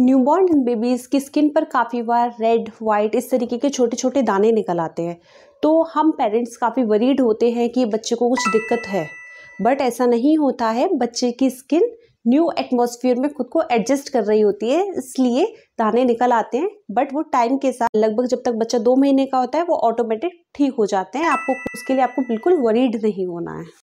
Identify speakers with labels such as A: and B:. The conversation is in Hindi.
A: न्यूबॉर्न बेबीज़ की स्किन पर काफ़ी बार रेड वाइट इस तरीके के छोटे छोटे दाने निकल आते हैं तो हम पेरेंट्स काफ़ी वरीड होते हैं कि बच्चे को कुछ दिक्कत है बट ऐसा नहीं होता है बच्चे की स्किन न्यू एटमोसफियर में खुद को एडजस्ट कर रही होती है इसलिए दाने निकल आते हैं बट वो टाइम के साथ लगभग जब तक बच्चा दो महीने का होता है वो ऑटोमेटिक ठीक हो जाते हैं आपको उसके लिए आपको बिल्कुल वरीड नहीं होना है